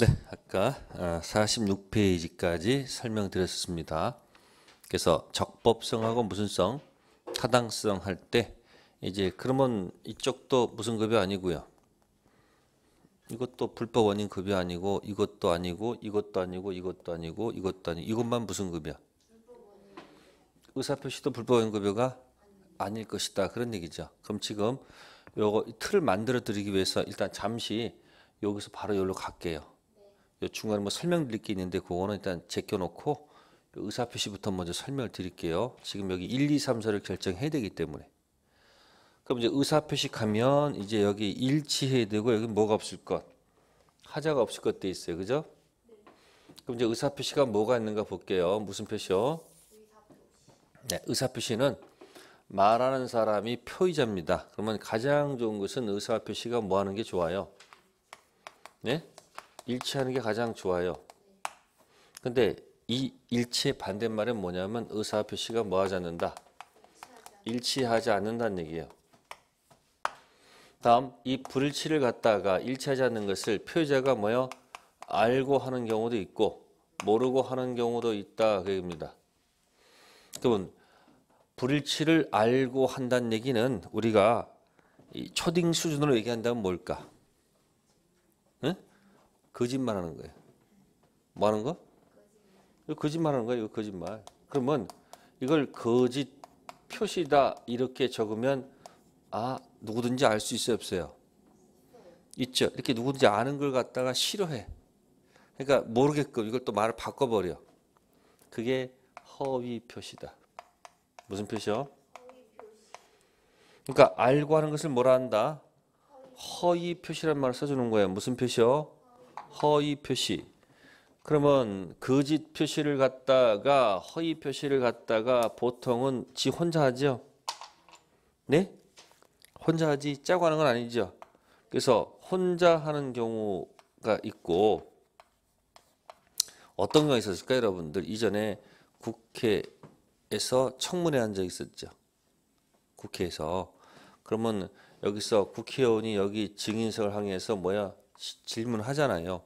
네, 아까 46페이지까지 아, 설명드렸습니다. 그래서 적법성하고 무슨성, 타당성 할 때 이제 그러면 이쪽도 무슨 급여 아니고요. 이것도 불법 원인 급여 아니고 이것도 아니고 이것도 아니고 이것도 아니고 이것도 아니 고 이것만 무슨 급여? 의사 표시도 불법 원인 급여가 아닐 것이다 그런 얘기죠. 그럼 지금 요거 틀을 만들어 드리기 위해서 일단 잠시 여기서 바로 여기로 갈게요. 중간에 뭐 설명드릴 게 있는데 그거는 일단 제껴놓고 의사 표시부터 먼저 설명을 드릴게요. 지금 여기 1, 2, 3, 4를 결정해야 되기 때문에. 그럼 이제 의사 표시 가면 이제 여기 일치해야 되고 여기 뭐가 없을 것, 하자가 없을 것돼 있어요, 그죠? 네. 그럼 이제 의사 표시가 뭐가 있는가 볼게요. 무슨 표시요? 네, 의사 표시는 말하는 사람이 표의자입니다. 그러면 가장 좋은 것은 의사 표시가 뭐 하는 게 좋아요? 네? 일치하는 게 가장 좋아요. 근데 이 일치의 반대말은 뭐냐면 의사 표시가 뭐 하지 않는다? 일치하지 않는다는 얘기예요. 다음 이 불일치를 갖다가 일치하지 않는 것을 표의가 뭐요? 알고 하는 경우도 있고 모르고 하는 경우도 있다 그 얘기입니다. 그러면 불일치를 알고 한다는 얘기는 우리가 초딩 수준으로 얘기한다면 뭘까? 거짓말하는 거예요. 뭐하는 거? 거짓말하는 거예요. 이거 거짓말. 그러면 이걸 거짓 표시다 이렇게 적으면 아 누구든지 알 수 있어요 없어요? 있죠. 이렇게 누구든지 아는 걸 갖다가 싫어해. 그러니까 모르게끔 이걸 또 말을 바꿔버려. 그게 허위 표시다. 무슨 표시요? 그러니까 알고 하는 것을 뭐라 한다? 허위 표시란 말을 써주는 거예요. 무슨 표시요? 허위 표시. 그러면 거짓 표시를 갖다가 허위 표시를 갖다가 보통은 지 혼자 하죠. 네? 혼자 하지 짜고 하는 건 아니죠. 그래서 혼자 하는 경우가 있고 어떤 경우가 있었을까 여러분들? 이전에 국회에서 청문회 한 적 있었죠. 국회에서 그러면 여기서 국회의원이 여기 증인석을 항해서 뭐야 질문하잖아요.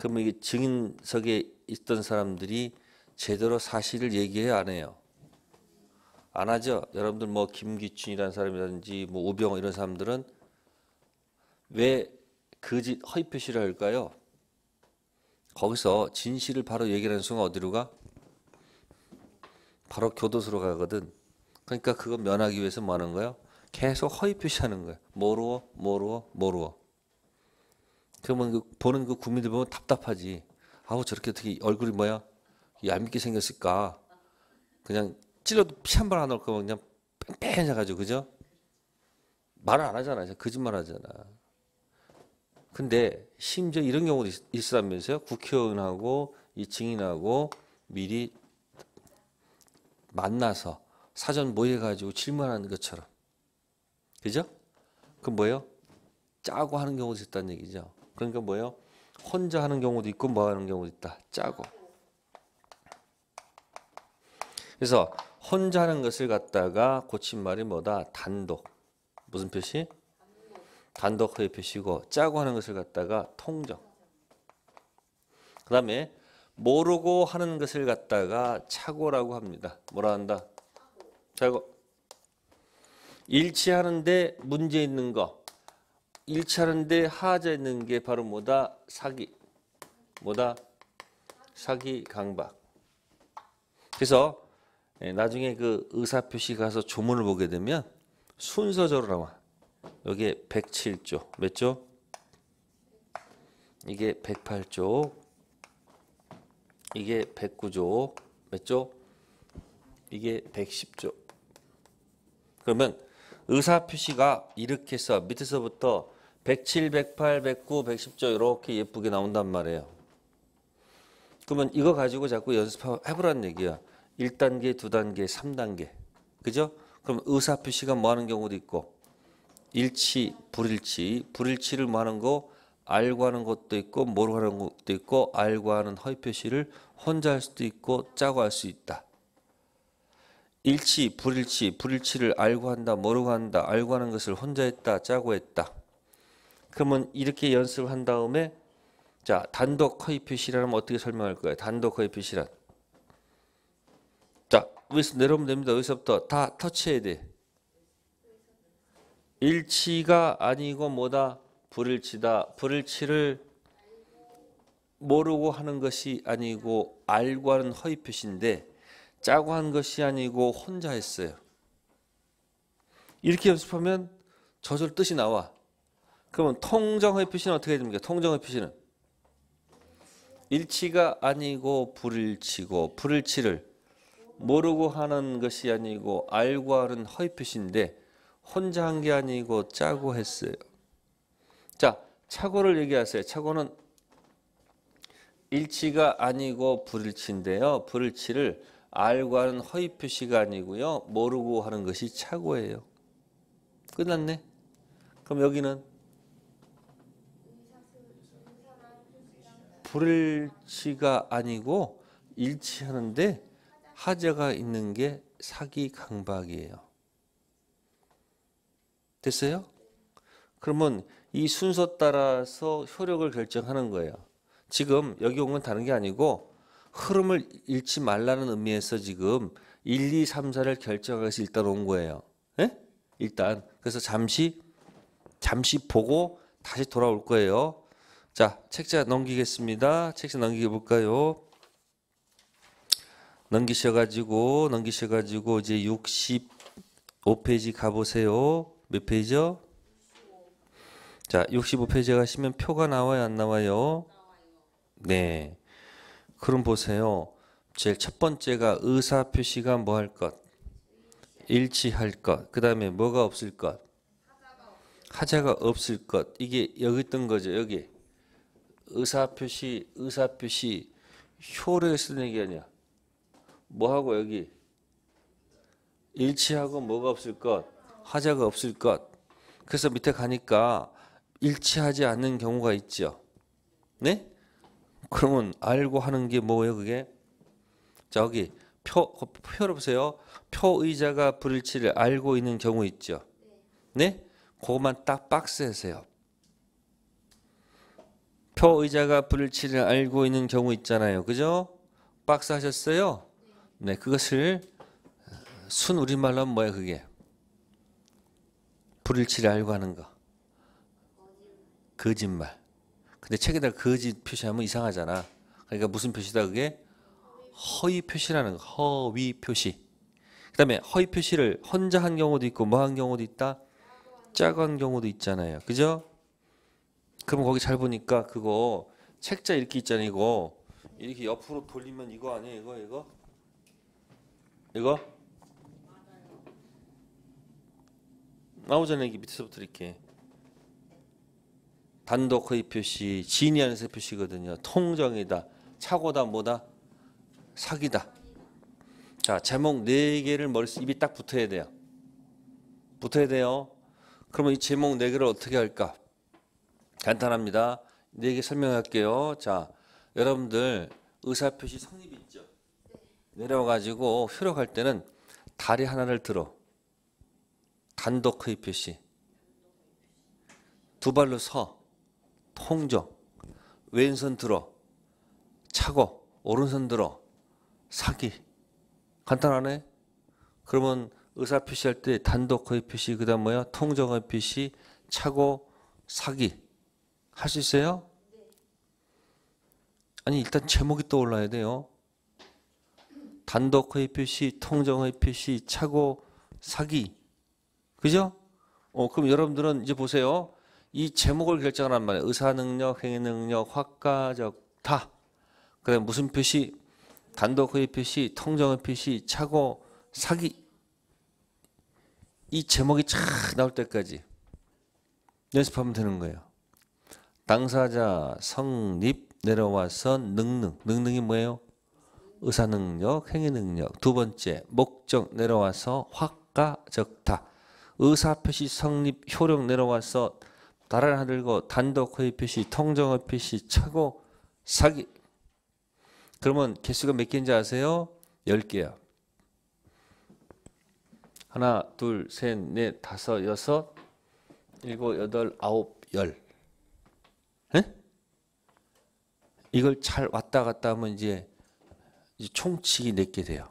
그러면 이 증인석에 있던 사람들이 제대로 사실을 얘기해 안 해요. 안 하죠. 여러분들 뭐 김기춘이라는 사람이라든지 뭐 우병호 이런 사람들은 왜 거짓 그 허위 표시를 할까요? 거기서 진실을 바로 얘기하는 순간 어디로 가? 바로 교도소로 가거든. 그러니까 그거 면하기 위해서 뭐 하는 거야? 계속 허위 표시하는 거야. 모르워, 모르워, 모르워. 그러면 그 보는 그 국민들 보면 답답하지. 아우 저렇게 어떻게 얼굴이 뭐야 얄밉게 생겼을까? 그냥 찔러도 피한번안올까봐 그냥 뺑뺑해가지고 그죠? 말을 안 하잖아. 거짓말 하잖아. 근데 심지어 이런 경우도 있, 으면서요 국회의원하고 이 증인하고 미리 만나서 사전 모여가지고 질문하는 것처럼. 그죠? 그 뭐예요? 짜고 하는 경우도 있다는 얘기죠. 그러니까 뭐예요? 혼자 하는 경우도 있고 뭐 하는 경우도 있다. 짜고. 그래서 혼자 하는 것을 갖다가 고친 말이 뭐다? 단독. 무슨 표시? 단독의 표시고 짜고 하는 것을 갖다가 통정. 그다음에 모르고 하는 것을 갖다가 차고라고 합니다. 뭐라 한다? 차고. 일치하는데 문제 있는 거. 일치하는데 하자 있는 게 바로 뭐다? 사기. 뭐다? 사기 강박. 그래서 예, 나중에 그 의사표시 가서 조문을 보게 되면 순서적으로 나와. 여기 107조. 몇 조? 이게 108조. 이게 109조. 몇 조? 이게 110조. 그러면 의사표시가 이렇게 해 밑에서부터 107, 108, 109, 110조 이렇게 예쁘게 나온단 말이에요. 그러면 이거 가지고 자꾸 연습해보란 얘기야. 1단계, 2단계, 3단계. 그죠? 그럼 의사표시가 뭐 하는 경우도 있고 일치, 불일치, 불일치를 뭐 하는 거 알고 하는 것도 있고 모르고 하는 것도 있고 알고 하는 허위 표시를 혼자 할 수도 있고 짜고 할 수 있다. 일치, 불일치, 불일치를 알고 한다, 모르고 한다, 알고 하는 것을 혼자 했다, 짜고 했다. 그러면 이렇게 연습한 을 다음에 자 단독 커이표 시현하면 어떻게 설명할 거예요? 단독 커이표 실현. 자 여기서 내려오면 됩니다. 여기서부터 다 터치해야 돼. 일치가 아니고 뭐다 불일치다. 불일치를 모르고 하는 것이 아니고 알고 하는 허위 표시인데 짜고 한 것이 아니고 혼자 했어요. 이렇게 연습하면 저절 뜻이 나와. 그러면 통정의 표시는 어떻게 됩니까? 통정의 표시는 일치가 아니고 불일치고 불일치를 모르고 하는 것이 아니고 알고 하는 허위 표시인데 혼자 한 게 아니고 짜고 했어요. 자, 착오를 얘기하세요. 착오는 일치가 아니고 불일치인데요. 불일치를 알고 하는 허위 표시가 아니고요. 모르고 하는 것이 착오예요. 끝났네. 그럼 여기는 불일치가 아니고 일치하는데 하자가 있는 게 사기 강박이에요. 됐어요? 그러면 이 순서 따라서 효력을 결정하는 거예요. 지금 여기 온 건 다른 게 아니고 흐름을 잃지 말라는 의미에서 지금 1, 2, 3, 4를 결정해서 일단 온 거예요. 예? 일단 그래서 잠시 잠시 보고 다시 돌아올 거예요. 자, 책자 넘기겠습니다. 책자 넘기게 볼까요? 넘기셔가지고, 넘기셔가지고, 이제 65페이지 가보세요. 몇 페이지요? 자, 65페이지 가시면 표가 나와요, 안 나와요? 네. 그럼 보세요. 제일 첫 번째가 의사표시가 뭐 할 것? 일치할 것. 그 다음에 뭐가 없을 것? 하자가 없을 것. 이게 여기 있 거죠, 여기. 의사표시, 의사표시, 효를 쓰는 게 아니야. 뭐하고 여기? 일치하고 뭐가 없을 것? 하자가 없을 것. 그래서 밑에 가니까 일치하지 않는 경우가 있죠. 네? 그러면 알고 하는 게 뭐예요, 그게? 저기 표 표를 보세요. 표 의자가 불일치를 알고 있는 경우 있죠. 네? 그것만 딱 박스에서요. 표 의자가 불일치를 알고 있는 경우 있잖아요. 그죠? 박스 하셨어요? 네, 그것을 순 우리말로 하면 뭐야 그게? 불일치를 알고 하는 거. 거짓말. 근데 책에다 거짓 표시하면 이상하잖아. 그러니까 무슨 표시다 그게? 허위 표시라는 거. 허위 표시. 그다음에 허위 표시를 혼자 한 경우도 있고 뭐 한 경우도 있다. 짜고 한 경우도 있잖아요. 그죠? 그럼 거기 잘 보니까 그거 책자 읽기 있잖아 요 이거 이렇게 옆으로 돌리면 이거 아니야 이거 이거 이거 나오잖아 이게 밑에서부터 이렇게 단독 허위 표시 진위 안에서 표시거든요 통정이다 차고다 뭐다 사기다 자 제목 네 개를 머릿 입이 딱 붙어야 돼요 붙어야 돼요 그러면 이 제목 네 개를 어떻게 할까 간단합니다. 네개 설명할게요. 자, 여러분들 의사표시 성립 있죠? 네. 내려와가지고 효력할 때는 다리 하나를 들어. 단독 허위 표시. 두 발로 서. 통정. 왼손 들어. 차고. 오른손 들어. 사기. 간단하네. 그러면 의사 표시할 때 단독 허위 표시, 그 다음 뭐야? 통정 허위 표시, 차고, 사기. 할수 있어요? 네. 아니 일단 제목이 떠올라야 돼요. 단독의 표시, 통정의 표시, 착오, 사기. 그죠? 어, 그럼 여러분들은 이제 보세요. 이 제목을 결정하란 말이에요. 의사능력, 행위능력, 확가적, 다. 그 다음에 무슨 표시, 단독의 표시, 통정의 표시, 착오, 사기. 이 제목이 쫙 나올 때까지 연습하면 되는 거예요. 당사자 성립 내려와서 능능. 능능이 뭐예요? 의사 능력, 행위 능력. 두 번째, 목적 내려와서 확가 적타. 의사 표시 성립 효력 내려와서 나라 하들고 단독 허 표시, 통정 허 표시, 차고 사기. 그러면 개수가 몇 개인지 아세요? 10개야. 하나, 둘, 셋, 넷, 다섯, 여섯, 일곱, 여덟, 아홉, 열. 이걸 잘 왔다 갔다 하면 이제, 이제 총칙이 냈게 돼요.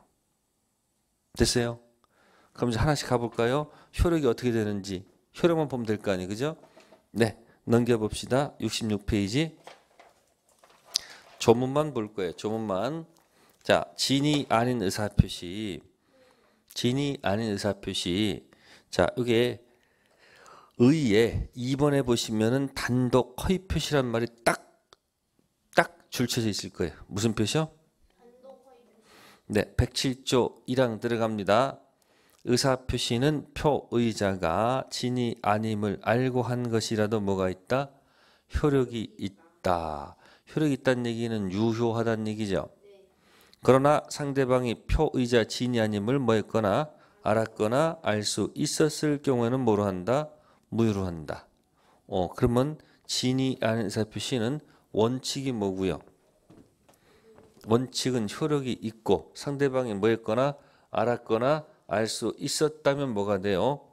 됐어요? 그럼 이제 하나씩 가볼까요? 효력이 어떻게 되는지. 효력만 보면 될 거 아니에요. 그죠? 네. 넘겨봅시다. 66페이지. 조문만 볼 거예요. 조문만. 자, 진이 아닌 의사표시. 진이 아닌 의사표시. 자, 이게 의에 2번에 보시면은 단독 허위 표시란 말이 딱 줄쳐져 있을 거예요. 무슨 표시요? 네, 107조 1항 들어갑니다. 의사표시는 표의자가 진이 아님을 알고 한 것이라도 뭐가 있다? 효력이 있다. 효력이 있다는 얘기는 유효하다는 얘기죠. 그러나 상대방이 표의자 진이 아님을 뭐 했거나 알았거나 알 수 있었을 경우에는 뭐로 한다? 무효로 한다. 어, 그러면 진이 아닌 의사표시는 원칙이 뭐고요? 원칙은 효력이 있고 상대방이 뭐였거나 알았거나 알 수 있었다면 뭐가 돼요?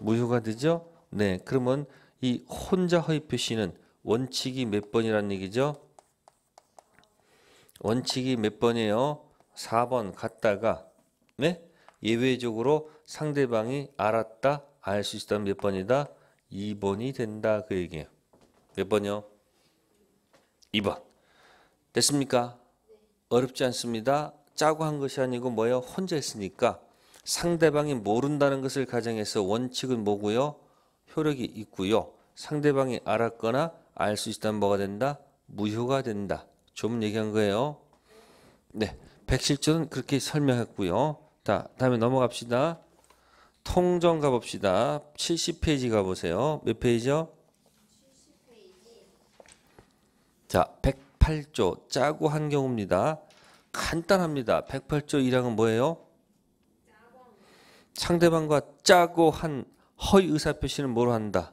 무효가 되죠? 네. 그러면 이 혼자 허위 표시는 원칙이 몇 번이라는 얘기죠? 원칙이 몇 번이에요? 4번 갔다가 네? 예외적으로 상대방이 알았다, 알 수있다면몇 번이다? 2번이 된다 그 얘기예요. 몇 번이요? 2번. 됐습니까? 네. 어렵지 않습니다. 짜고 한 것이 아니고 뭐예요? 혼자 했으니까 상대방이 모른다는 것을 가정해서 원칙은 뭐고요? 효력이 있고요. 상대방이 알았거나 알 수 있다면 뭐가 된다? 무효가 된다. 좀 얘기한 거예요. 네. 107조는 그렇게 설명했고요. 자, 다음에 넘어갑시다. 통정 가봅시다. 70페이지 가보세요. 몇 페이지요? 자, 108조 짜고 한 경우입니다. 간단합니다. 108조 1항은 뭐예요? 상대방과 짜고 한 허위 의사표시는 뭐로 한다?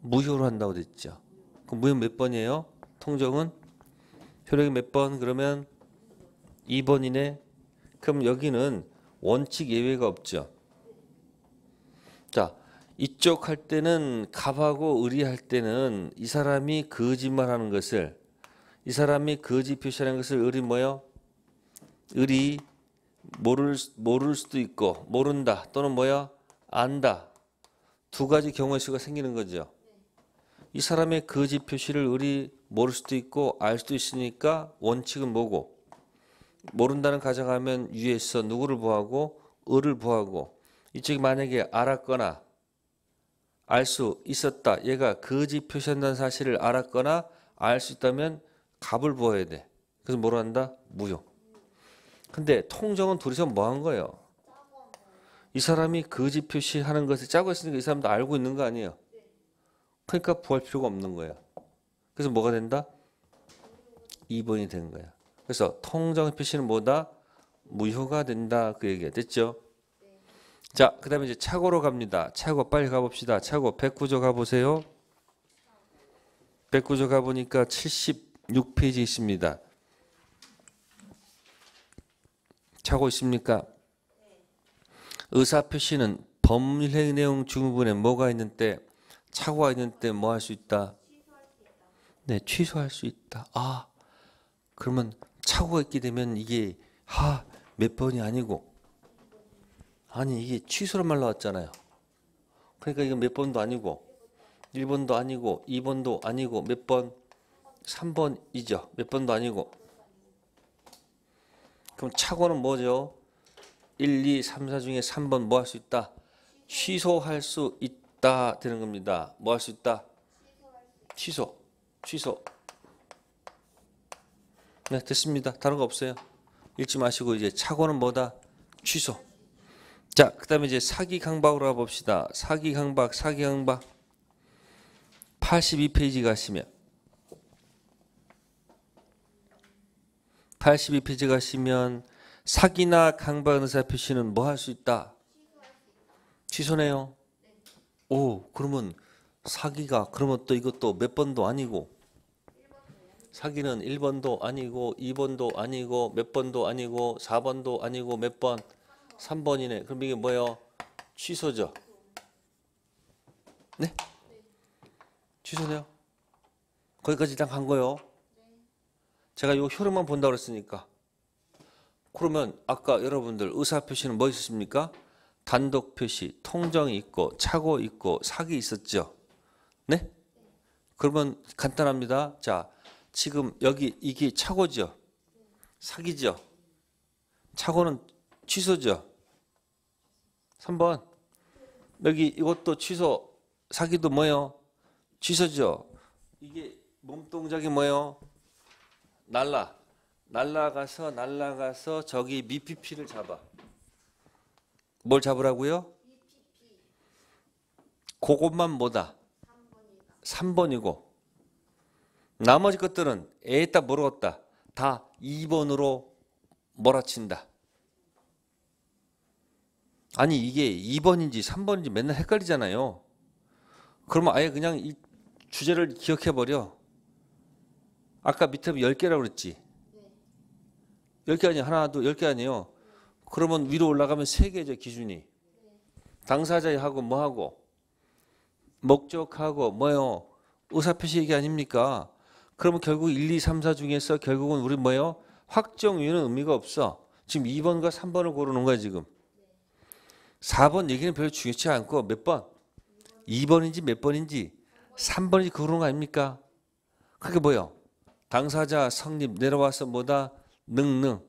무효로 한다고 됐죠. 그럼 무효 몇 번이에요? 통정은? 효력이 몇 번? 그러면 2번이네. 그럼 여기는 원칙 예외가 없죠. 자, 이쪽 할 때는 갑하고 의리할 때는 이 사람이 거짓말하는 것을 이 사람이 거짓 표시하는 것을 의리 뭐요? 을이 모를 모를 수도 있고 모른다 또는 뭐야 안다 두 가지 경우의 수가 생기는 거죠. 이 사람의 거짓 표시를 을이 모를 수도 있고 알 수도 있으니까 원칙은 뭐고 모른다는 가정하면 위에서 누구를 보하고 을을 보하고 이쪽이 만약에 알았거나 알수 있었다. 얘가 거짓 표시한다는 사실을 알았거나 알 수 있다면 값을 부어야 돼. 그래서 뭐라 한다? 무효. 근데 통정은 둘이서 뭐 한 거예요? 이 사람이 거짓 표시하는 것을 짜고 있으니까이 사람도 알고 있는 거 아니에요? 그러니까 부할 필요가 없는 거예요 그래서 뭐가 된다? 2번이 된 거야. 그래서 통정 표시는 뭐다? 무효가 된다. 그 얘기가 됐죠? 자, 그 다음에 이제 차고로 갑니다. 차고 빨리 가봅시다. 차고 109조 가보세요. 109조 가보니까 76페이지 있습니다. 차고 있습니까? 네. 의사표시는 법률행위 내용 중후분에 뭐가 있는데 차고가 있는데 뭐 할 수 있다? 네, 취소할 수 있다. 아, 그러면 차고가 있게 되면 이게 하, 몇 번이 아니고 아니 이게 취소란 말 나왔잖아요. 그러니까 이거 몇 번도 아니고 1번도 아니고 2번도 아니고 몇 번? 3번이죠. 몇 번도 아니고. 그럼 착오는 뭐죠? 1, 2, 3, 4 중에 3번 뭐 할 수 있다? 취소할 수 있다 되는 겁니다. 뭐 할 수 있다? 취소. 취소. 네, 됐습니다. 다른 거 없어요. 읽지 마시고 이제 착오는 뭐다? 취소. 자, 그다음에 이제 사기 강박으로 와 봅시다. 사기 강박, 사기 강박. 82페이지 가시면 82페이지 가시면 사기나 강박 의사 표시는 뭐 할 수 있다? 취소네요. 오, 그러면 사기가 그러면 또 이것도 몇 번도 아니고 사기는 1번도 아니고 2번도 아니고 몇 번도 아니고 4번도 아니고 몇 번? 3번이네. 그럼 이게 뭐예요? 취소죠. 네? 취소네요. 거기까지 일단 간 거예요. 제가 요 효력만 본다고 그으니까 그러면 아까 여러분들 의사표시는 뭐 있었습니까? 단독 표시, 통정이 있고 차고 있고 사기 있었죠. 네? 그러면 간단합니다. 자, 지금 여기 이게 차고죠. 사기죠. 차고는 취소죠. 3번. 여기 이것도 취소, 사기도 뭐요? 취소죠. 이게 몸동작이 뭐요? 날라. 날라가서 날라가서 저기 미피피를 잡아. 뭘 잡으라고요? 그것만 뭐다? 3번이다. 3번이고 나머지 것들은 애에 따 물어갔다. 다 2번으로 몰아친다. 아니 이게 2번인지 3번인지 맨날 헷갈리잖아요. 그러면 아예 그냥 이 주제를 기억해 버려. 아까 밑에 10개라고 그랬지. 10개 아니 야 하나도 10개 아니에요. 그러면 위로 올라가면 3개죠, 기준이. 당사자하고 뭐하고 목적하고 뭐요? 의사표시 얘기 아닙니까? 그러면 결국 1, 2, 3, 4 중에서 결국은 우리 뭐요 확정 위는 의미가 없어. 지금 2번과 3번을 고르는 거야, 지금. 4번 얘기는 별로 중요치 않고 몇 번? 2번인지 몇 번인지 3번인지 그런 거 아닙니까? 그게 뭐요? 당사자 성립 내려와서 뭐다? 능능.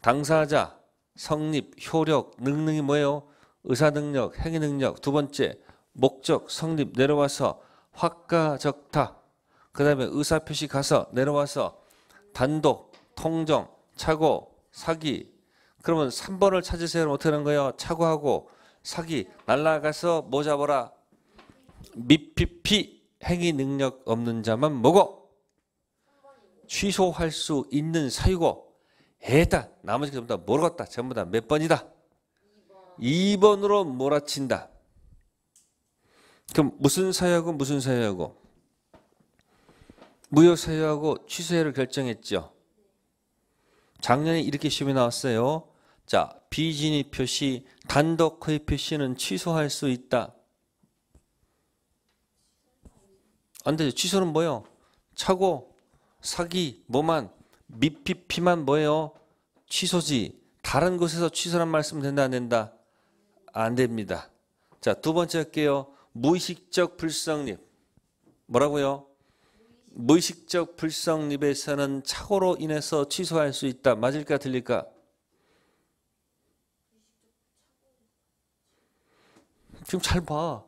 당사자 성립 효력 능능이 뭐예요? 의사 능력, 행위 능력. 두 번째 목적 성립 내려와서 확가적타. 그다음에 의사 표시 가서 내려와서 단독, 통정, 착오, 사기, 그러면 3번을 찾으세요. 어떻게 하는 거예요? 착오하고 사기 날라가서 뭐 잡아라. 미피피 행위 능력 없는 자만 먹어 취소할 수 있는 사유고 에다 나머지 전부 다 모르겠다. 전부 다 몇 번이다. 2번. 2번으로 몰아친다. 그럼 무슨 사유하고 무슨 사유하고 무효 사유하고 취소를 해 결정했죠. 작년에 이렇게 시험이 나왔어요. 자, 비진입 표시 단독의 표시는 취소할 수 있다. 안 되죠. 취소는 뭐요? 차고, 사기, 뭐만, 미피피만 뭐예요? 취소지. 다른 곳에서 취소란 말씀 된다 안 된다? 안 됩니다. 자, 두 번째 할게요. 무의식적 불성립. 뭐라고요? 무의식적 불성립에서는 착오로 인해서 취소할 수 있다. 맞을까 틀릴까? 지금 잘 봐.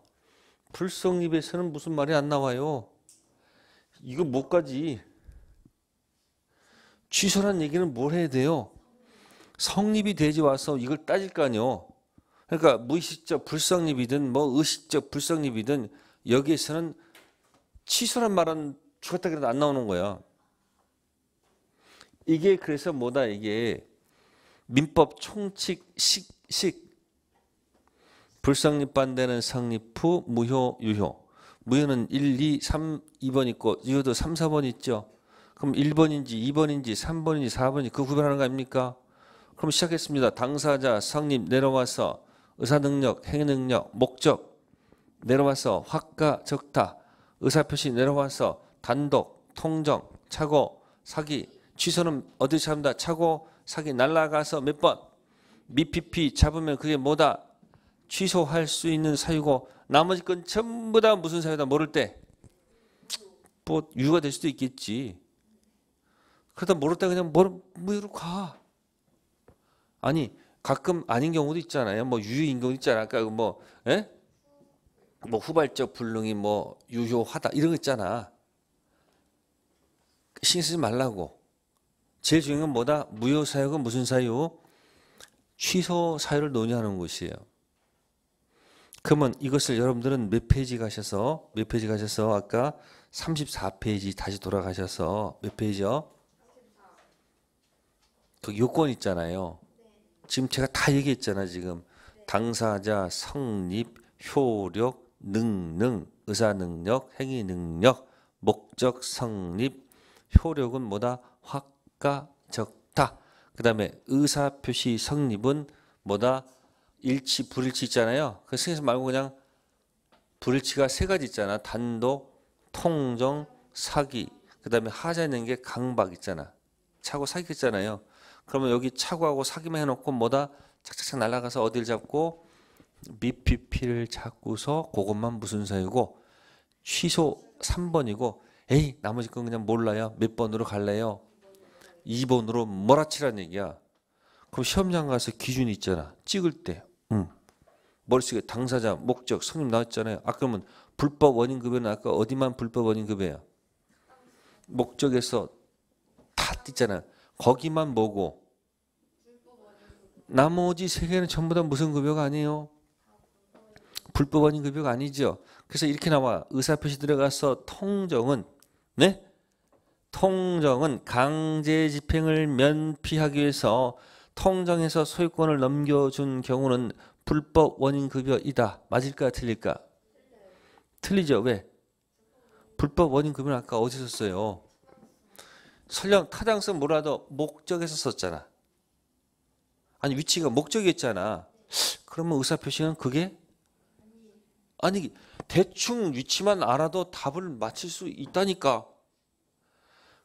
불성립에서는 무슨 말이 안 나와요. 이거 못 가지. 취소란 얘기는 뭘 해야 돼요? 성립이 되지 와서 이걸 따질 거 아니요. 그러니까 무의식적 불성립이든 뭐 의식적 불성립이든 여기에서는 취소란 말은 죽었다 그래도 안 나오는 거야. 이게 그래서 뭐다 이게 민법 총칙 식, 식 불성립반대는 성립 후 무효 유효. 무효는 1, 2, 3, 2번 있고 유효도 3, 4번 있죠. 그럼 1번인지 2번인지 3번인지 4번인지 그 구별하는 거 아닙니까? 그럼 시작했습니다. 당사자 성립 내려와서 의사능력, 행위능력, 목적 내려와서 확가 적다 의사표시 내려와서 단독, 통정, 착오, 사기 취소는 어디서 합니다. 착오, 사기 날라가서 몇 번? 미피피 잡으면 그게 뭐다? 취소할 수 있는 사유고 나머지 건 전부 다 무슨 사유다 모를 때 뭐 유효가 될 수도 있겠지. 그러다 모를 때 그냥 뭐 무효로 뭐 가. 아니 가끔 아닌 경우도 있잖아요. 뭐 유효인 경우 있잖아. 아까 그 뭐 에? 예? 뭐 후발적 불능이 뭐 유효하다 이런 거 있잖아. 신경 쓰지 말라고. 제일 중요한 건 뭐다? 무효 사유가 무슨 사유? 취소 사유를 논의하는 것이에요. 그러면 이것을 여러분들은 몇 페이지 가셔서 몇 페이지 가셔서 아까 34페이지 다시 돌아가셔서 몇 페이지요? 그 요건 있잖아요. 지금 제가 다 얘기했잖아 지금 당사자 성립 효력 능능 의사 능력 행위 능력 목적 성립 효력은 뭐다 확가 적다. 그다음에 의사 표시 성립은 뭐다 일치, 불일치 있잖아요. 그승케서 말고 그냥 불일치가 세 가지 있잖아. 단독, 통정, 사기. 그 다음에 하자 있는 게 강박 있잖아. 차고 사기 있잖아요. 그러면 여기 차고하고 사기만 해놓고 뭐다 착착착 날아가서 어딜 잡고 미피피를 잡고서 그것만 무슨 사유고 취소 3번이고 에이 나머지 건 그냥 몰라요. 몇 번으로 갈래요? 2번으로 몰아치란 얘기야. 그럼 시험장 가서 기준이 있잖아. 찍을 때 음. 머릿속에 당사자, 목적, 성립 나왔잖아요. 아까 그러면 불법 원인 급여는 아까 어디만 불법 원인 급여야? 목적에서 다 띄잖아. 거기만 뭐고 나머지 세계는 전부 다 무슨 급여가 아니에요? 불법 원인 급여가 아니죠. 그래서 이렇게 나와 의사 표시 들어가서 통정은 네? 통정은 강제 집행을 면피하기 위해서 통장에서 소유권을 넘겨준 경우는 불법 원인 급여이다. 맞을까 틀릴까? 틀리죠. 왜? 불법 원인 급여는 아까 어디서 썼어요? 설령 타당 성몰라도 목적에서 썼잖아. 아니 위치가 목적이었잖아. 그러면 의사표시는 그게? 아니 대충 위치만 알아도 답을 맞출수 있다니까.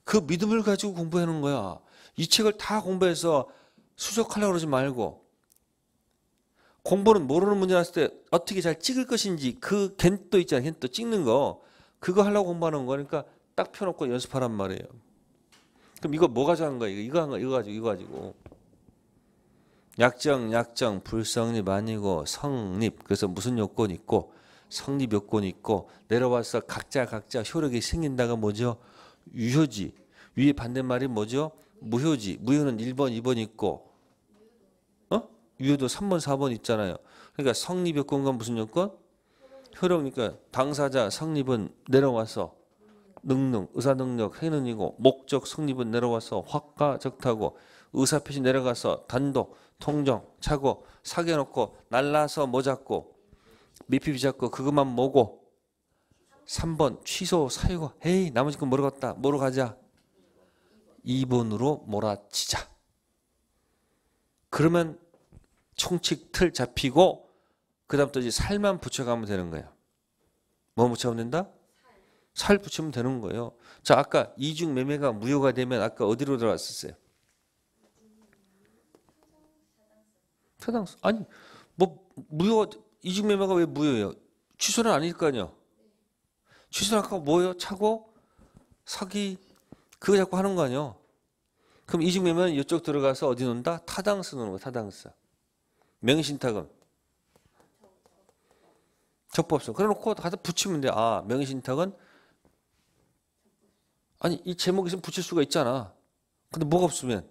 그 믿음을 가지고 공부하는 거야. 이 책을 다 공부해서 수석하려고 그러지 말고 공부는 모르는 문제 났을 때 어떻게 잘 찍을 것인지 그 겐또 있잖아요. 겐또 찍는 거 그거 하려고 공부하는 거니까 그러니까 딱 펴놓고 연습하란 말이에요. 그럼 이거 뭐 가져간 거야? 이거 한 거, 이거 가지고 이거 가지고 약정 약정 불성립 아니고 성립 그래서 무슨 요건 있고 성립 요건 있고 내려와서 각자 각자 효력이 생긴다가 뭐죠? 유효지 위에 반대말이 뭐죠? 무효지. 무효는 1번, 2번 있고 어? 유효도 3번, 4번 있잖아요. 그러니까 성립 요건과 무슨 요건? 효력이니까 그러니까 당사자 성립은 내려와서 능능, 의사 능력, 행능이고 목적 성립은 내려와서 확가 적타고 의사 표시 내려가서 단독, 통정, 차고 사겨 놓고 날라서 모 잡고 미피비 잡고 그것만 모고 3번 취소 사유고 에이 나머지 건 모르겠다 모르 가자 2분으로 몰아치자. 그러면 총칙 틀 잡히고 그다음부터 이제 살만 붙여가면 되는 거예요. 뭐 붙여면 된다? 살 붙이면 되는 거예요. 자, 아까 이중 매매가 무효가 되면 아까 어디로 들어왔었어요? 타당성. 아니, 뭐 무효 이중 매매가 왜 무효예요? 취소는 아닐 거아요 니 취소는 아까 뭐예요? 차고 사기 그거 자꾸 하는 거 아니에요? 그럼 이 집이면 이쪽 들어가서 어디 논다? 타당스 노는 거 타당스. 명의신탁은. 적법성. 그래 놓고 가서 붙이면 돼. 아, 명의신탁은? 아니, 이 제목이 있으면 붙일 수가 있잖아. 근데 뭐가 없으면?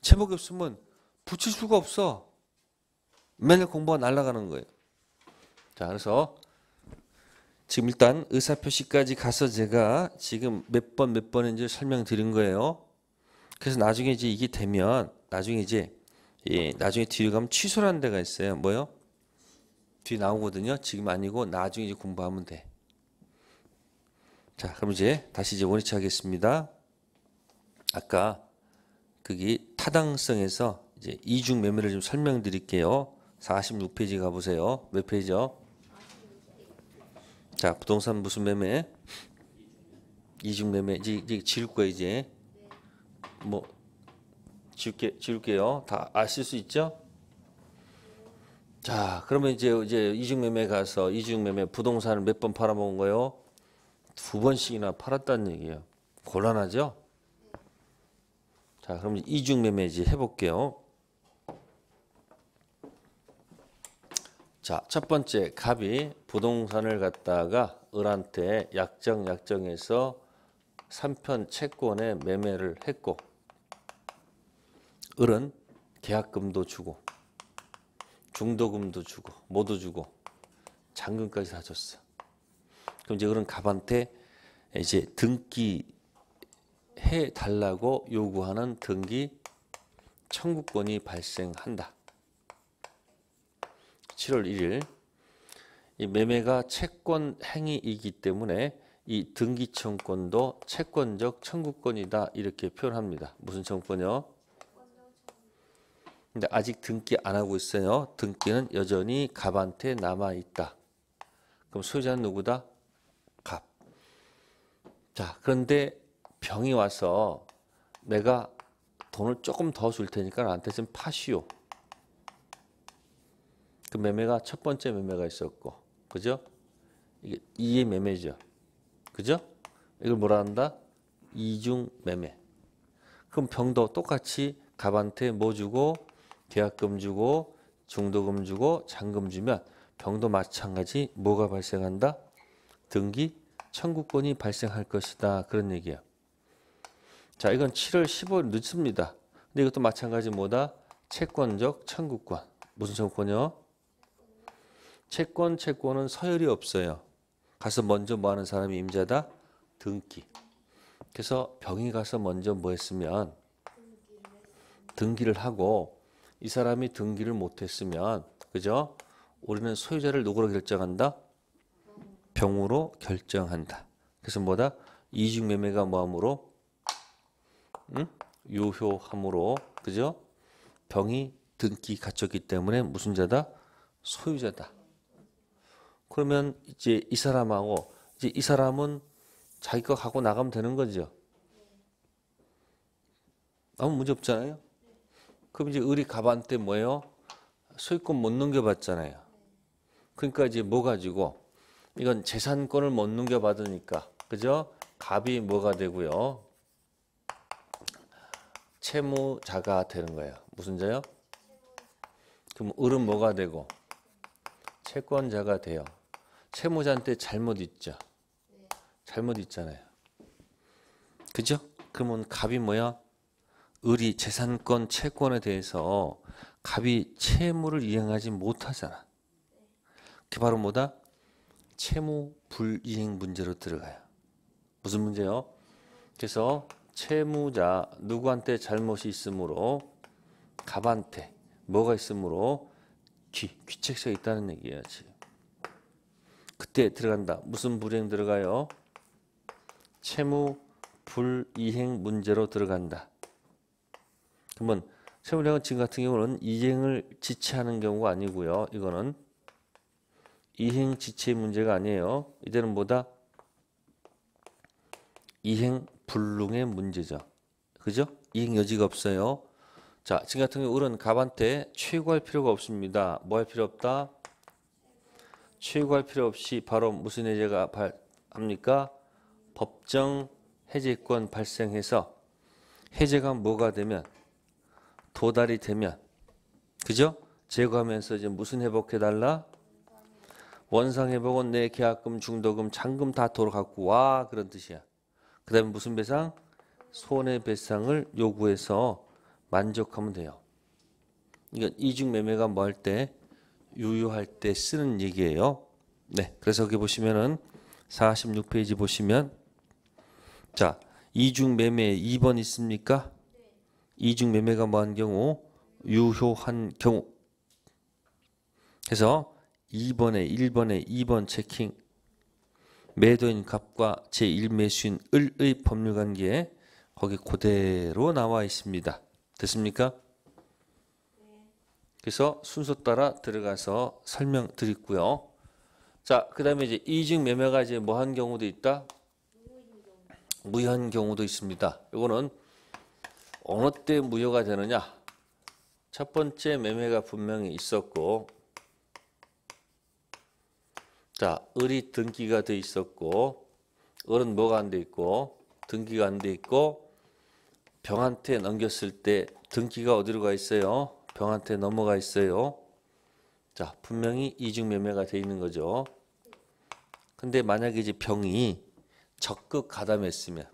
제목이 없으면 붙일 수가 없어. 맨날 공부가 날아가는 거예요. 자, 그래서 지금 일단 의사표시까지 가서 제가 지금 몇 번 몇 번인지 설명드린 거예요. 그래서 나중에 이제 이게 되면 나중에 이제 예, 나중에 뒤로 가면 취소라는 데가 있어요. 뭐요? 뒤에 나오거든요. 지금 아니고 나중에 이제 공부하면 돼. 자, 그럼 이제 다시 이제 원위치 하겠습니다. 아까 그게 타당성에서 이제 이중 매매를 좀 설명드릴게요. 46페이지 가보세요. 몇 페이지요? 자, 부동산 무슨 매매? 이중 매매. 이제, 이제 지울 거야 이제. 뭐 지울게 지울게요. 다 아실 수 있죠? 자, 그러면 이제 이제 이중 매매 가서 이중 매매 부동산을 몇 번 팔아먹은 거요? 두 번씩이나 팔았다는 얘기예요. 곤란하죠? 자, 그럼 이중 매매 이제 해볼게요. 자, 첫 번째 갑이 부동산을 갖다가 을한테 약정 약정에서 3편 채권에 매매를 했고 을은 계약금도 주고 중도금도 주고 모두 주고 잔금까지 다 줬어. 그럼 이제 을은 갑한테 이제 등기 해 달라고 요구하는 등기 청구권이 발생한다. 7월 1일 이 매매가 채권 행위이기 때문에 이 등기청권도 채권적 청구권이다 이렇게 표현합니다. 무슨 청구권요? 근데 아직 등기 안 하고 있어요. 등기는 여전히 갑한테 남아 있다. 그럼 소유자는 누구다? 갑. 자, 그런데 병이 와서 내가 돈을 조금 더 줄 테니까 나한테 좀 파시오. 그 매매가 첫 번째 매매가 있었고 그죠? 이게 2의 매매죠. 그죠? 이걸 뭐라 한다? 이중 매매. 그럼 병도 똑같이 갑한테 뭐 주고 계약금 주고 중도금 주고 잔금 주면 병도 마찬가지 뭐가 발생한다? 등기 청구권이 발생할 것이다. 그런 얘기야. 자, 이건 7월 15일 늦습니다. 근데 이것도 마찬가지 뭐다? 채권적 청구권. 무슨 청구권이요? 채권 채권은 서열이 없어요. 가서 먼저 뭐 하는 사람이 임자다? 등기. 그래서 병이 가서 먼저 뭐 했으면 등기를 하고 이 사람이 등기를 못 했으면 그죠? 우리는 소유자를 누구로 결정한다? 병으로 결정한다. 그래서 뭐다? 이중매매가 뭐함으로 응? 유효함으로 그죠? 병이 등기 갖췄기 때문에 무슨 자다? 소유자다. 그러면 이제 이 사람하고 이제 이 사람은 자기 거 하고 나가면 되는 거죠. 아무 문제 없잖아요. 그럼 이제 의리 가반 때 뭐예요? 소유권 못 넘겨봤잖아요. 그러니까 이제 뭐 가지고 이건 재산권을 못 넘겨받으니까 그죠? 갑이 뭐가 되고요? 채무자가 되는 거예요. 무슨 자요? 그럼 을은 뭐가 되고? 채권자가 돼요. 채무자한테 잘못 있죠. 잘못 있잖아요. 그죠? 그러면 갑이 뭐야? 을이 재산권 채권에 대해서 갑이 채무를 이행하지 못하잖아. 그게 바로 뭐다? 채무 불이행 문제로 들어가요. 무슨 문제요? 그래서 채무자 누구한테 잘못이 있으므로 갑한테 뭐가 있으므로 귀, 귀책서 있다는 얘기예요. 그때 들어간다. 무슨 불행 들어가요? 채무 불이행 문제로 들어간다. 그러면 채무량은 지금 같은 경우는 이행을 지체하는 경우가 아니고요. 이거는 이행 지체 문제가 아니에요. 이때는 뭐다? 이행 불능의 문제죠. 그죠? 이행 여지가 없어요. 자, 지금 같은 경우 을 갑한테 최고할 필요가 없습니다. 뭐 할 필요 없다? 최고할 필요 없이 바로 무슨 해제가 합니까? 법정 해제권 발생해서 해제가 뭐가 되면 도달이 되면 그죠? 제거하면서 이제 무슨 회복해 달라? 원상 회복은 내 계약금, 중도금, 잔금 다 돌아갖고 와 그런 뜻이야. 그다음에 무슨 배상? 손해 배상을 요구해서 만족하면 돼요. 이건 그러니까 이중 매매가 뭐할때 유효할 때 쓰는 얘기예요. 네. 그래서 여기 보시면은 46페이지 보시면 자, 이중 매매 2번 있습니까? 네. 이중 매매가 뭐한 경우 유효한 경우. 그래서 2번에 1번에 2번 체킹 매도인 갑과 제1매수인 을의 법률관계에 거기 그대로 나와 있습니다. 됐습니까? 그래서 순서 따라 들어가서 설명 드리고요. 자, 그 다음에 이제 이중 매매가 이제 뭐한 경우도 있다? 무효한 경우도 있습니다. 이거는 어느 때 무효가 되느냐? 첫 번째 매매가 분명히 있었고, 자, 을이 등기가 돼 있었고, 을은 뭐가 안 돼 있고, 등기가 안 돼 있고, 병한테 넘겼을 때 등기가 어디로 가 있어요? 병한테 넘어가 있어요. 자, 분명히 이중매매가 돼 있는 거죠. 근데 만약에 이제 병이 적극 가담했으면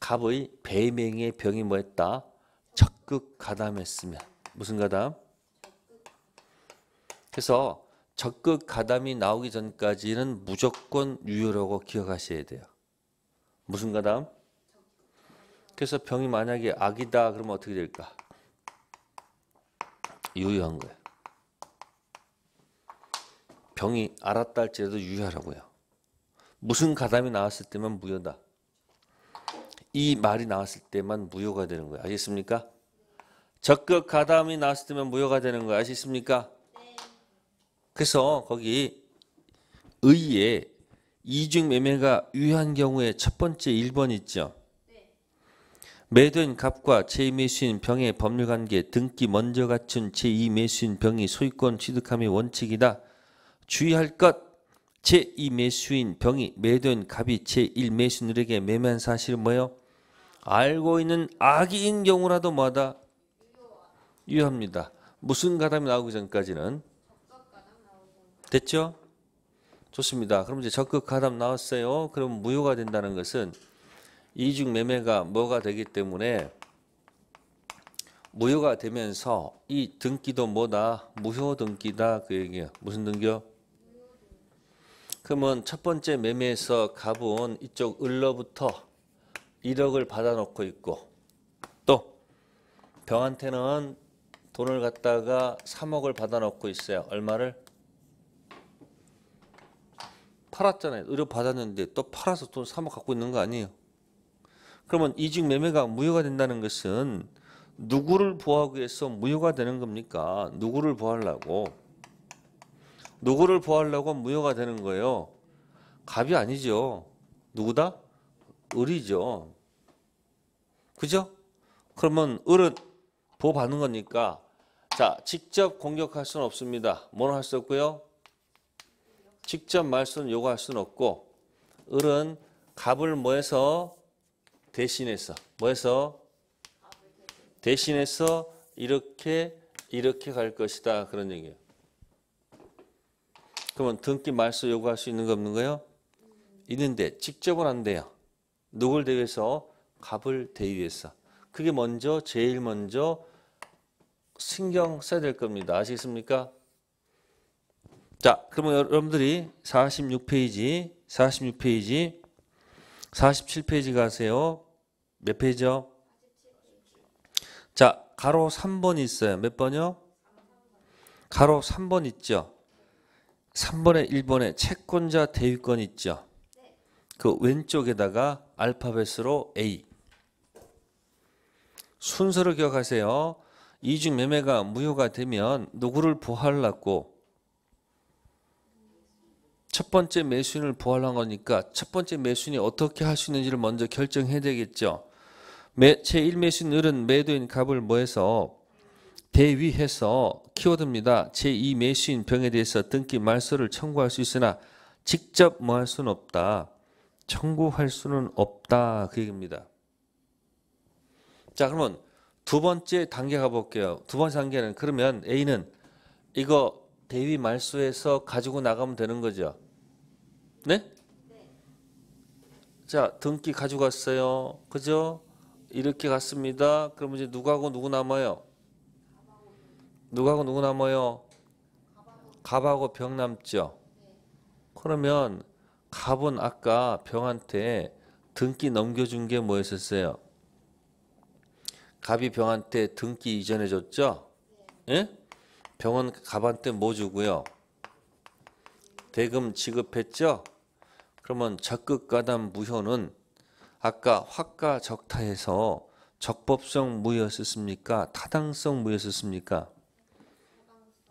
갑의 배맹의 병이 뭐였다? 적극 가담했으면 무슨 가담? 그래서 적극 가담이 나오기 전까지는 무조건 유효라고 기억하셔야 돼요. 무슨 가담? 그래서 병이 만약에 악이다 그러면 어떻게 될까? 유효한 거예요. 병이 알았다 할지라도 유유하라고요. 무슨 가담이 나왔을 때만 무효다. 이 말이 나왔을 때만 무효가 되는 거예요. 아시겠습니까? 적극 가담이 나왔을 때만 무효가 되는 거예요. 아시겠습니까? 그래서 거기 의에 이중 매매가 유효한 경우에 첫 번째 1번 있죠. 매든 갑과 제2매수인 병의 법률관계 등기 먼저 갖춘 제2매수인 병이 소유권 취득함의 원칙이다. 주의할 것 제2매수인 병이 매도 갑이 제1매수인에게 매매한 사실은 뭐요? 알고 있는 악의인 경우라도 뭐하다? 유효합니다. 무슨 가담이 나오기 전까지는? 됐죠? 좋습니다. 그럼 이제 적극 가담 나왔어요. 그럼 무효가 된다는 것은 이중 매매가 뭐가 되기 때문에 무효가 되면서 이 등기도 뭐다? 무효 등기다 그 얘기야. 무슨 등기요? 그러면 첫 번째 매매에서 갑은 이쪽 을로부터 1억을 받아놓고 있고 또 병한테는 돈을 갖다가 3억을 받아놓고 있어요. 얼마를? 팔았잖아요. 의료 받았는데 또 팔아서 돈 3억 갖고 있는 거 아니에요? 그러면 이직 매매가 무효가 된다는 것은 누구를 보호하기 위해서 무효가 되는 겁니까? 누구를 보호하려고? 누구를 보호하려고 무효가 되는 거예요? 갑이 아니죠. 누구다? 을이죠. 그죠? 그러면 을은 보호받는 거니까 자 직접 공격할 수는 없습니다. 뭐는 할수 없고요. 직접 말씀 요구할 수는 없고 을은 갑을 뭐해서 대신해서 뭐해서 대신해서 이렇게 이렇게 갈 것이다 그런 얘기예요. 그러면 등기 말소 요구할 수 있는 거 없는 거요 있는데 직접은 안 돼요. 누굴 대위해서 갑을 대위해서 그게 먼저 제일 먼저 신경 써야 될 겁니다. 아시겠습니까? 자, 그러면 여러분들이 46페이지, 46페이지, 47페이지 가세요. 몇 페이지요? 자, 가로 3번 있어요. 몇 번이요? 가로 3번 있죠. 3번에 1번에 채권자 대위권 있죠. 그 왼쪽에다가 알파벳으로 A. 순서를 기억하세요. 이중 매매가 무효가 되면 누구를 보할랐고 첫 번째 매수인을 보할한 거니까 첫 번째 매수인이 어떻게 할 수 있는지를 먼저 결정해야 되겠죠. 제1매신인은 매도인 값을 뭐해서 대위해서 키워듭니다제2매신 병에 대해서 등기 말소를 청구할 수 있으나 직접 뭐 할 수는 없다. 청구할 수는 없다. 그 얘기입니다. 자 그러면 두 번째 단계 가볼게요. 두 번째 단계는 그러면 A는 이거 대위 말소에서 가지고 나가면 되는 거죠. 네? 네. 자 등기 가져갔어요. 그죠? 이렇게 갔습니다. 그러면 이제 누구고 누구 남아요? 누구고 누구 남아요? 갑하고 병 남죠. 그러면 갑은 아까 병한테 등기 넘겨준 게 뭐였었어요? 갑이 병한테 등기 이전해 줬죠? 예? 병은 갑한테 뭐 주고요? 대금 지급했죠? 그러면 적극 가담 무효는 아까 화가 적타에서 적법성 무효였었습니까? 타당성 무효였었습니까?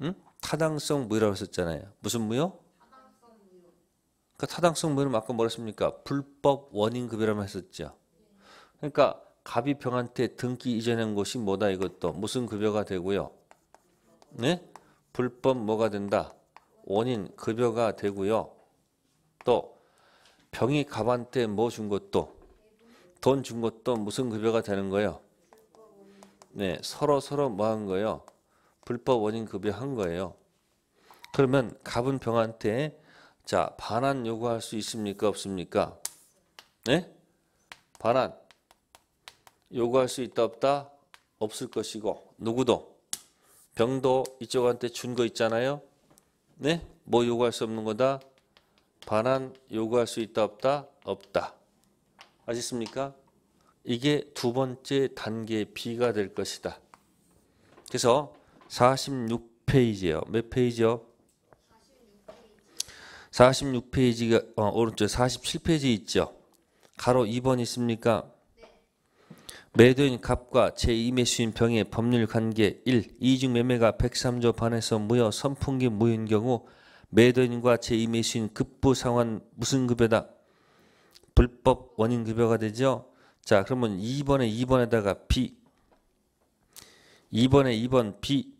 응? 타당성 무라고 했었잖아요. 무슨 무효? 그러니까 타당성 무는 아까 뭐랬습니까? 불법 원인 급여라고 했었죠. 그러니까 갑이 병한테 등기 이전한 것이 뭐다 이것도 무슨 급여가 되고요. 네? 불법 뭐가 된다? 원인 급여가 되고요. 또 병이 갑한테 뭐 준 것도 돈준 것도 무슨 급여가 되는 거예요? 네, 서로 서로 뭐 한 거예요? 불법 원인 급여한 거예요. 그러면 갑은 병한테 자 반환 요구할 수 있습니까 없습니까? 네? 반환 요구할 수 있다 없다 없을 것이고 누구도 병도 이쪽한테 준 거 있잖아요. 네? 뭐 요구할 수 없는 거다. 반환 요구할 수 있다 없다 없다. 아셨습니까? 이게 두 번째 단계 B가 될 것이다. 그래서 46페이지예요. 몇 페이지요? 46페이지가 어, 오른쪽에 47페이지 있죠. 가로 2번 있습니까? 네. 매도인 갑과 제2매수인 병의 법률 관계 1. 이중 매매가 103조 반에서 무효 선풍기 무인 경우 매도인과 제2매수인 급부 상환 무슨 급여다? 불법 원인 급여가 되죠. 자, 그러면 2번에 2번에다가 B 2번에 2번 B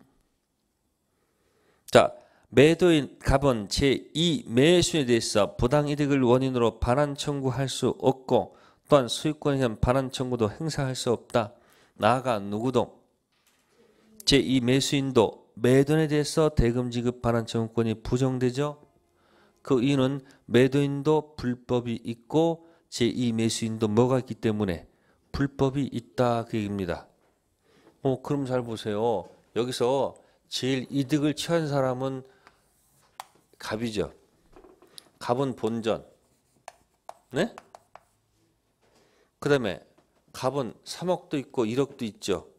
자, 매도인 갑은 제2 매수에 대해서 부당 이득을 원인으로 반환 청구할 수 없고 또한 수익권에 대한 반환 청구도 행사할 수 없다. 나아가 누구도 제2 매수인도 매도에 대해서 대금 지급 반환 청구권이 부정되죠. 그 이는 유 매도인도 불법이 있고 제2 매수인도 뭐가 있기 때문에 불법이 있다 그 얘기입니다. 어, 그럼 잘 보세요. 여기서 제일 이득을 취한 사람은 갑이죠. 갑은 본전. 네? 그 다음에 갑은 3억도 있고 1억도 있죠.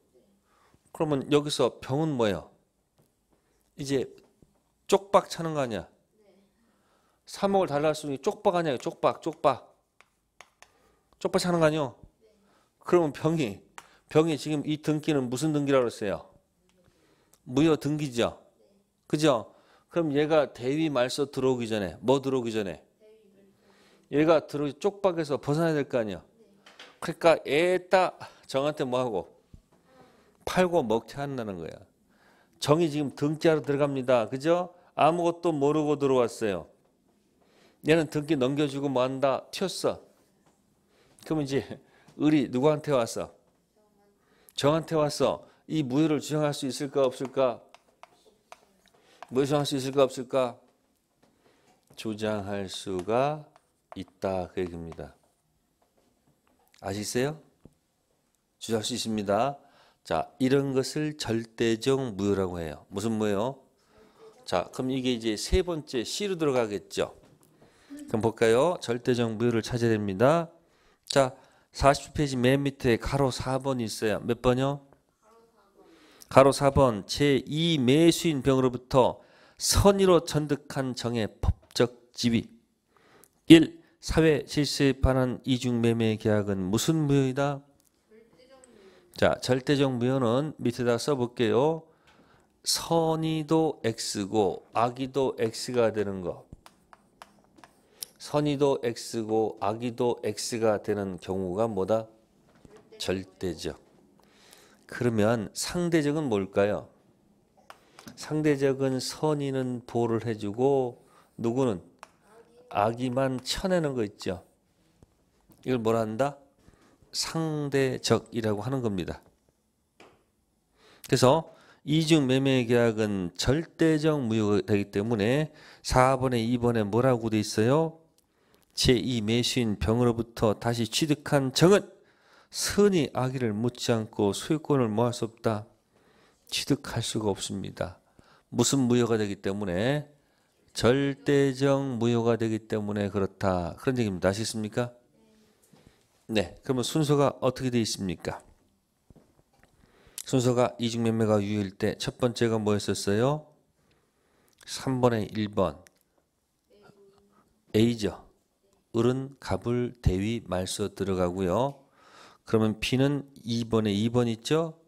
그러면 여기서 병은 뭐예요? 이제 쪽박 차는 거 아니야? 3목을 달라 했으는 쪽박 아니에요. 쪽박, 쪽박. 쪽박 사는 거 아니요? 그러면 병이, 병이 지금 이 등기는 무슨 등기라고 했어요? 무효 등기죠. 그죠? 그럼 얘가 대위 말소 들어오기 전에, 뭐 들어오기 전에? 얘가 들어 쪽박에서 벗어나야 될 거 아니야. 그러니까 애따 정한테 뭐하고? 팔고 먹튀한다는 거야. 정이 지금 등기하러 들어갑니다. 그죠? 아무것도 모르고 들어왔어요. 얘는 등기 넘겨주고 뭐 한다 튀었어. 그러면 이제 을이 누구한테 왔어? 정한테 왔어. 이 무효를 주장할 수 있을까 없을까? 무효 주장할 수 있을까 없을까? 주장할 수가 있다 그 얘기입니다. 아시세요? 주장할 수 있습니다. 자 이런 것을 절대적 무효라고 해요. 무슨 무효? 자 그럼 이게 이제 세 번째 C로 들어가겠죠. 그럼 볼까요? 절대적 무효를 찾아야 됩니다. 자, 40페이지 맨 밑에 가로 4번이 있어요. 몇 번요? 가로 4번 제2 매수인 병으로부터 선의로 전득한 정의 법적 지위 1. 사회 실수에 반한 이중 매매 계약은 무슨 무효이다? 자, 절대적 무효는 밑에다 써볼게요. 선의도 X고 악의도 X가 되는 거. 선의도 X고 악의도 X가 되는 경우가 뭐다? 절대적. 그러면 상대적은 뭘까요? 상대적은 선이는 보호를 해주고 누구는 악이만 쳐내는 거 있죠. 이걸 뭐라 한다? 상대적이라고 하는 겁니다. 그래서 이중 매매 계약은 절대적 무효가 되기 때문에 4번에 2번에 뭐라고 돼 있어요? 제2 매신 병으로부터 다시 취득한 정은 선이 악의를 묻지 않고 소유권을 모할 수 없다. 취득할 수가 없습니다. 무슨 무효가 되기 때문에 절대적 무효가 되기 때문에 그렇다. 그런 얘기입니다. 아시겠습니까? 네. 그러면 순서가 어떻게 되어 있습니까? 순서가 이중매매가 유효일 때 첫 번째가 뭐였었어요? 3번에 1번 A죠. 을은 갑을 대위 말소 들어가고요. 그러면 B는 2번에 2번 있죠?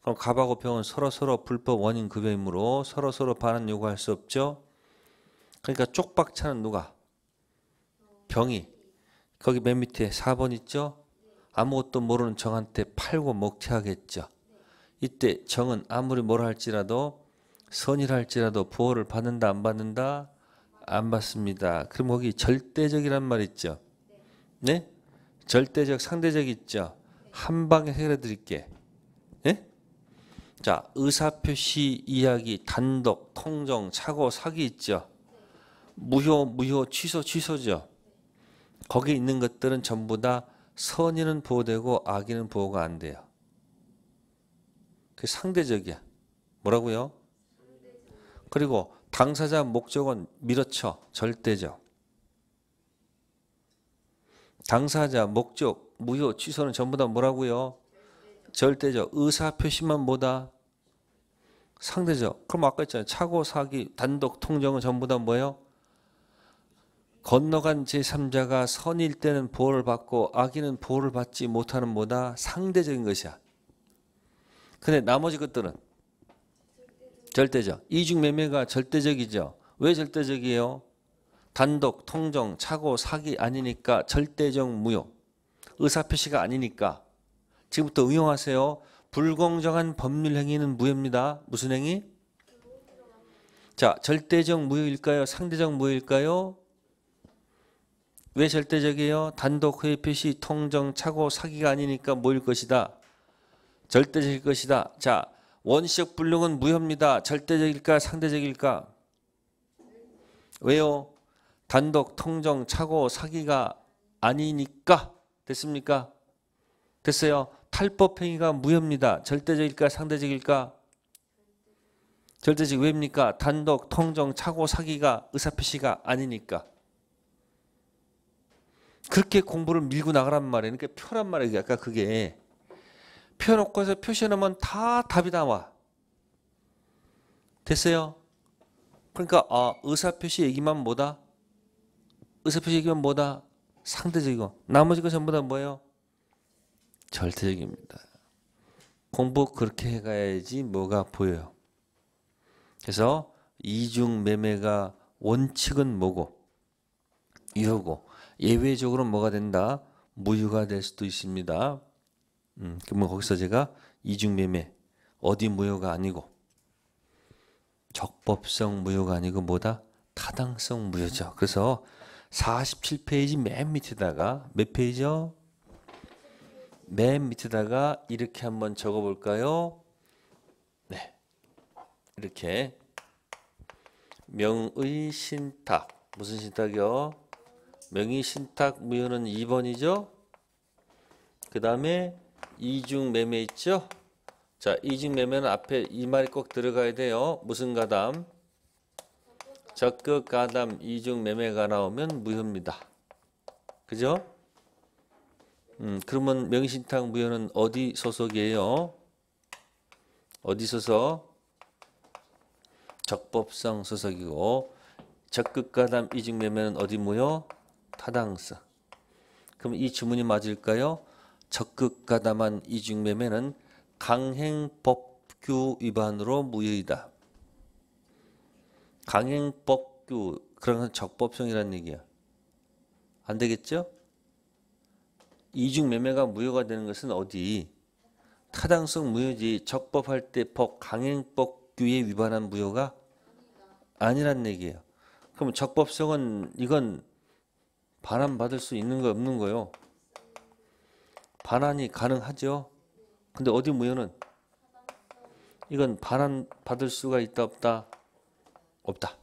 그럼 갑하고 병은 서로서로 불법 원인 급여이므로 서로서로 반환 요구할 수 없죠? 그러니까 쪽박차는 누가? 병이. 거기 맨 밑에 4번 있죠? 아무것도 모르는 정한테 팔고 먹튀하겠죠. 이때 정은 아무리 뭘 할지라도 선일 할지라도 부호를 받는다 안 받는다 안맞습니다 그럼 거기 절대적이란 말 있죠? 네? 네? 절대적, 상대적 있죠? 한 방에 해결해 드릴게. 네? 자, 의사표시 이야기, 단독, 통정, 착오, 사기 있죠? 무효, 무효, 취소, 취소죠? 거기 있는 것들은 전부 다 선의는 보호되고 악의는 보호가 안 돼요. 그 상대적이야. 뭐라고요? 그리고 당사자 목적은 밀어쳐 절대적. 당사자 목적 무효 취소는 전부 다 뭐라고요? 절대적. 의사 표시만 뭐다? 상대적. 그럼 아까 했잖아요. 차고 사기 단독 통정은 전부 다 뭐예요? 건너간 제3자가 선일 때는 보호를 받고 악인은 보호를 받지 못하는 뭐다 상대적인 것이야. 근데 나머지 것들은 절대적. 이중 매매가 절대적이죠. 왜 절대적이에요? 단독, 통정, 차고, 사기 아니니까 절대적 무효. 의사표시가 아니니까. 지금부터 응용하세요. 불공정한 법률 행위는 무효입니다. 무슨 행위? 자, 절대적 무효일까요? 상대적 무효일까요? 왜 절대적이에요? 단독, 회의, 표시, 통정, 착오, 사기가 아니니까 모일 것이다. 절대적일 것이다. 자, 원시적 불능은 무효입니다. 절대적일까 상대적일까? 왜요? 단독, 통정, 착오, 사기가 아니니까 됐습니까? 됐어요. 탈법 행위가 무효입니다. 절대적일까 상대적일까? 절대적 왜입니까? 단독, 통정, 착오, 사기가 의사표시가 아니니까. 그렇게 공부를 밀고 나가란 말이에요. 그러니까 표란 말이에요. 아까 그게. 펴놓고 해서 표시해놓으면 다 답이 나와. 됐어요? 그러니까 아, 의사표시 얘기만 뭐다? 의사표시 얘기만 뭐다? 상대적이고 나머지 거 전부 다 뭐예요? 절대적입니다. 공부 그렇게 해가야지 뭐가 보여요. 그래서 이중 매매가 원칙은 뭐고 유효고 예외적으로 뭐가 된다? 무효가 될 수도 있습니다. 음, 그러면 뭐 거기서 제가 이중매매 어디 무효가 아니고 적법성 무효가 아니고 뭐다 타당성 무효죠. 그래서 47페이지 맨 밑에다가 몇 페이지요? 맨 밑에다가 이렇게 한번 적어볼까요? 네, 이렇게 명의 신탁 무슨 신탁이요? 명의 신탁 무효는 2번이죠. 그 다음에 이중 매매 있죠? 자, 이중 매매는 앞에 이 말이 꼭 들어가야 돼요. 무슨 가담? 적극 가담 이중 매매가 나오면 무효입니다. 그죠? 음, 그러면 명신탁 무효는 어디 소속이에요? 어디 소속? 적법성 소속이고 적극 가담 이중 매매는 어디 무효? 타당성. 그럼 이 주문이 맞을까요? 적극 가담한 이중매매는 강행법규 위반으로 무효이다. 강행법규 그런 건 적법성이라는 얘기야. 안 되겠죠? 이중매매가 무효가 되는 것은 어디? 타당성 무효지 적법할 때 법 강행법규에 위반한 무효가 아니란 얘기예요. 그럼 적법성은 이건 반환받을 수 있는 거 없는 거요. 반환이 가능하죠. 근데 어디 무효는 이건 반환 받을 수가 있다 없다 없다.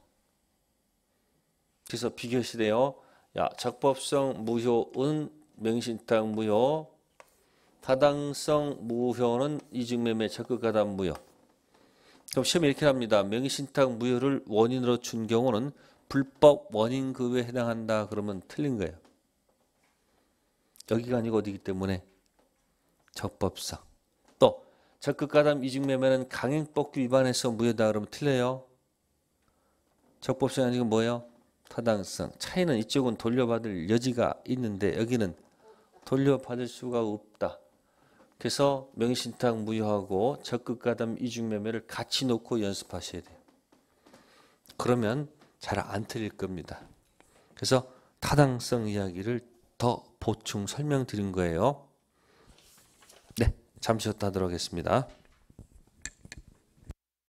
그래서 비교시대요. 야 적법성 무효은 명신탁 무효, 타당성 무효는 이중매매 적극가담 무효. 그럼 시험에 이렇게 합니다. 명신탁 무효를 원인으로 준 경우는 불법 원인 그에 해당한다. 그러면 틀린 거예요. 여기가 아니고 어디기 때문에 적법성. 또 적극가담 이직매매는 강행법 위반해서 무효다 그러면 틀려요. 적법성이 아니고 뭐예요? 타당성. 차이는 이쪽은 돌려받을 여지가 있는데 여기는 돌려받을 수가 없다. 그래서 명신탕 무효하고 적극가담 이중매매를 같이 놓고 연습하셔야 돼요. 그러면 잘 안 틀릴 겁니다. 그래서 타당성 이야기를 더 보충 설명드린 거예요. 잠시 후다 하도록 하겠습니다.